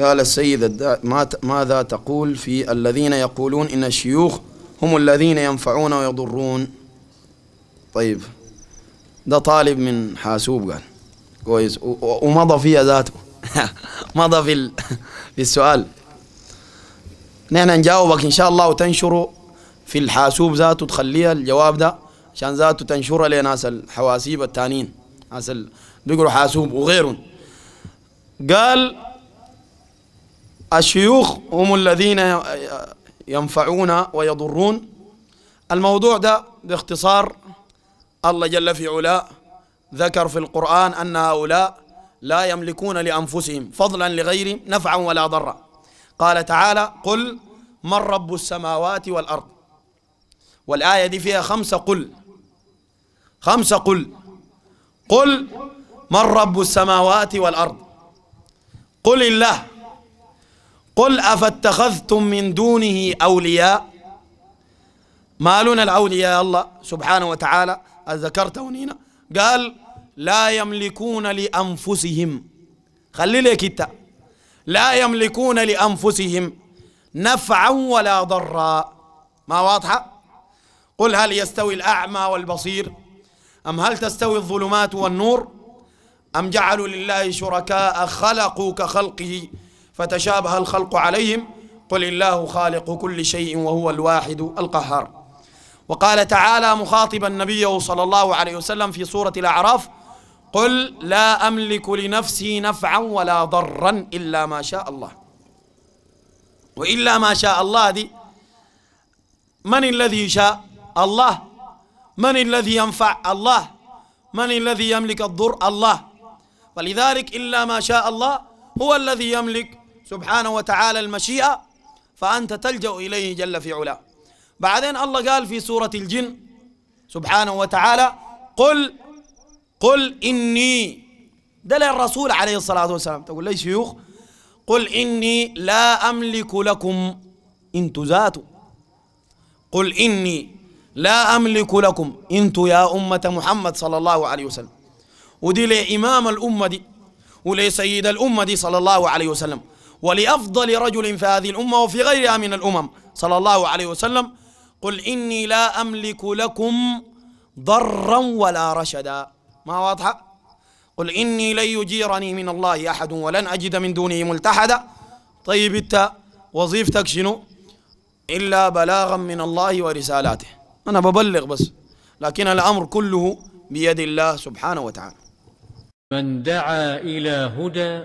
قال السيد ماذا تقول في الذين يقولون إن الشيوخ هم الذين ينفعون ويضرون طيب ده طالب من حاسوب قال كويس ومضى فيها ذاته مضى في, في السؤال نحن نجاوبك إن شاء الله وتنشره في الحاسوب ذاته تخليها الجواب ده عشان ذاته تنشره لناس الحواسيب التانيين ناس ال... بيقولوا حاسوب وغيرهم قال الشيوخ هم الذين ينفعون ويضرون الموضوع ده باختصار الله جل في علاه ذكر في القرآن أن هؤلاء لا يملكون لأنفسهم فضلا لغيرهم نفعا ولا ضرا قال تعالى قل من رب السماوات والأرض والآية دي فيها خمسة قل خمسة قل قل من رب السماوات والأرض قل الله قل أفاتخذتم من دونه أولياء ما لنا الأولياء الله سبحانه وتعالى ذكرته هنا قال لا يملكون لأنفسهم خلي لي كتا لا يملكون لأنفسهم نفعا ولا ضرا ما واضحة قل هل يستوي الأعمى والبصير أم هل تستوي الظلمات والنور أم جعلوا لله شركاء خلقوا كخلقه فتشابه الخلق عليهم قل الله خالق كل شيء وهو الواحد القهار وقال تعالى مخاطبا نبيه صلى الله عليه وسلم في سورة الأعراف قل لا أملك لنفسي نفعا ولا ضرا إلا ما شاء الله وإلا ما شاء الله دي من الذي شاء الله من الذي ينفع الله من الذي يملك الضر الله ولذلك إلا ما شاء الله هو الذي يملك سبحانه وتعالى المشيئة فأنت تلجأ إليه جل في علا بعدين الله قال في سورة الجن سبحانه وتعالى قل قل إني دل الرسول عليه الصلاة والسلام تقول لي شيوخ قل إني لا أملك لكم انتو ذاتو قل إني لا أملك لكم انتو يا أمة محمد صلى الله عليه وسلم ودي لإمام الأمة دي ولسيد الأمة دي صلى الله عليه وسلم ولأفضل رجل في هذه الأمة وفي غيرها من الأمم صلى الله عليه وسلم قل إني لا أملك لكم ضرا ولا رشدا ما واضحة قل إني لن يجيرني من الله أحد ولن أجد من دونه ملتحدا طيب أنت وظيفتك شنو إلا بلاغا من الله ورسالاته أنا ببلغ بس لكن الأمر كله بيد الله سبحانه وتعالى من دعا إلى هدى